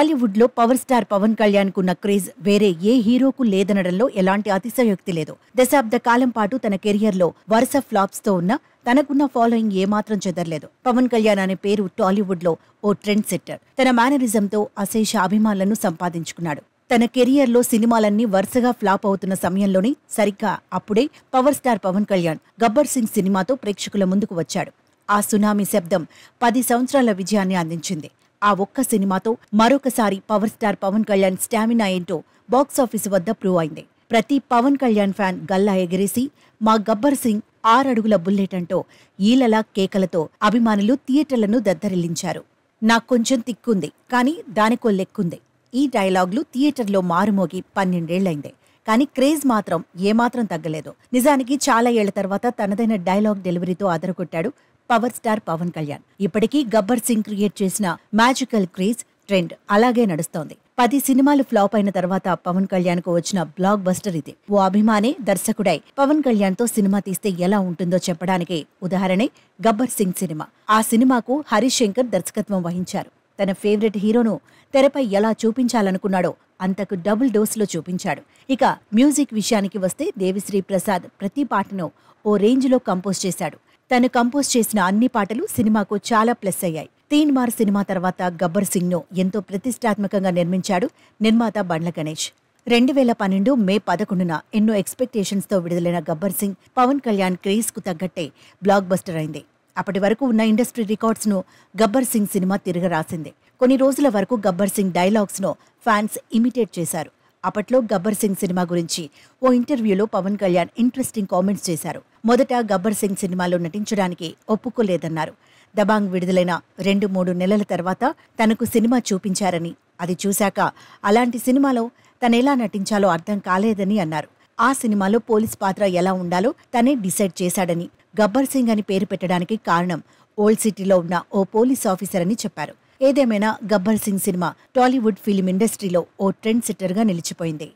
టాలీవుడ్లో power star Pawan Kalyan కున్న craze వేరే ఏ హీరోకు లేదనడంలో ఎలాంటి అతిశయోక్తి లేదు దశాబ్ద కాలం పాటు తన కెరియర్లో వరుస ఫ్లాప్స్తో ఉన్న తనకున్న ఫాలోయింగ్ ఏమాత్రం చెదరలేదు పవన్ కళ్యాణ్ అనే పేరు టాలీవుడ్లో ఓ ట్రెండ్ సెట్టర్ తన మేనరిజంతో అశేష అభిమానులను సంపాదించుకున్నాడు తన కెరియర్లో సినిమాలన్నీ వరుసగా ఫ్లాప్ అవుతున్న సమయంలోనే సరిగ్గా అప్పుడే పవర్ స్టార్ పవన్ కళ్యాణ్ గబ్బర్ సింగ్ సినిమాతో ప్రేక్షకుల ముందుకు వచ్చాడు ఆ సునామీ శబ్దం పది సంవత్సరాల విజయాన్ని అందించింది ఆ ఒక్క సినిమాతో మరొకసారి power star Pawan Kalyan stamina ఏంటో బాక్సాఫీస్ వద్ద ప్రూవ్ అయింది ప్రతి పవన్ కళ్యాణ్ ఫ్యాన్ గల్లా ఎగిరేసి మా గబ్బర్ సింగ్ ఆరడుగుల బుల్లెట్ అంటూ ఈలలా కేకలతో అభిమానులు థియేటర్లను దద్దరిల్లించారు నాకు కొంచెం తిక్కుంది కానీ దానికో లెక్కుంది ఈ డైలాగులు థియేటర్లో మారుమోగి పన్నెండేళ్లైంది కానీ క్రేజ్ మాత్రం ఏమాత్రం తగ్గలేదు నిజానికి చాలా ఏళ్ల తర్వాత తనదైన డైలాగ్ డెలివరీతో అదరగొట్టాడు పవర్ స్టార్ పవన్ కళ్యాణ్ ఇప్పటికీ గబ్బర్ సింగ్ క్రియేట్ చేసిన మ్యాజికల్ క్రేజ్ ట్రెండ్ అలాగే నడుస్తోంది పది సినిమాలు ఫ్లాప్ అయిన తర్వాత పవన్ కళ్యాణ్ కు వచ్చిన బ్లాక్ బస్టర్ ఇది ఓ అభిమానే దర్శకుడై పవన్ కళ్యాణ్ తో సినిమా తీస్తే ఎలా ఉంటుందో చెప్పడానికి ఉదాహరణే గబ్బర్ సింగ్ సినిమా ఆ సినిమాకు హరీష్ శంకర్ దర్శకత్వం వహించారు తన ఫేవరెట్ హీరోను తెరపై ఎలా చూపించాలనుకున్నాడో అంతకు డబుల్ డోస్లో చూపించాడు ఇక మ్యూజిక్ విషయానికి వస్తే దేవిశ్రీ ప్రసాద్ ప్రతి పాటను ఓ రేంజ్లో కంపోజ్ చేశాడు తను కంపోజ్ చేసిన అన్ని పాటలు సినిమాకు చాలా ప్లస్ అయ్యాయి తీన్ మార్ సినిమా తర్వాత గబ్బర్ సింగ్ను ఎంతో ప్రతిష్టాత్మకంగా నిర్మించాడు నిర్మాత బండ్ల గణేష్ రెండు వేల పన్నెండు మే పదకొండున ఎన్నో ఎక్స్పెక్టేషన్స్తో విడుదలైన గబ్బర్ సింగ్ పవన్ కళ్యాణ్ క్రేజ్కు తగ్గట్టే బ్లాక్ బస్టర్ అయింది అప్పటి వరకు ఉన్న ఇండస్ట్రీ రికార్డ్స్ను గబ్బర్ సింగ్ సినిమా తిరగరాసింది కొన్ని రోజుల వరకు గబ్బర్ సింగ్ డైలాగ్స్ను ఫ్యాన్స్ ఇమిటేట్ చేశారు అప్పట్లో గబ్బర్ సింగ్ సినిమా గురించి ఓ ఇంటర్వ్యూలో పవన్ కళ్యాణ్ ఇంట్రెస్టింగ్ కామెంట్స్ చేశారు మొదట గబ్బర్ సింగ్ సినిమాలో నటించడానికి ఒప్పుకోలేదన్నారు దబాంగ్ విడుదలైన రెండు మూడు నెలల తర్వాత తనకు సినిమా చూపించారని అది చూశాక అలాంటి సినిమాలో తనెలా నటించాలో అర్థం కాలేదని అన్నారు ఆ సినిమాలో పోలీస్ పాత్ర ఎలా ఉండాలో తనే డిసైడ్ చేశాడని గబ్బర్ సింగ్ అని పేరు పెట్టడానికి కారణం ఓల్డ్ సిటీలో ఉన్న ఓ పోలీస్ ఆఫీసర్ అని చెప్పారు ఏదేమైనా గబ్బర్ సింగ్ సినిమా టాలీవుడ్ ఫిలిం ఇండస్ట్రీలో ఓ ట్రెండ్ సెట్టర్గా నిలిచిపోయింది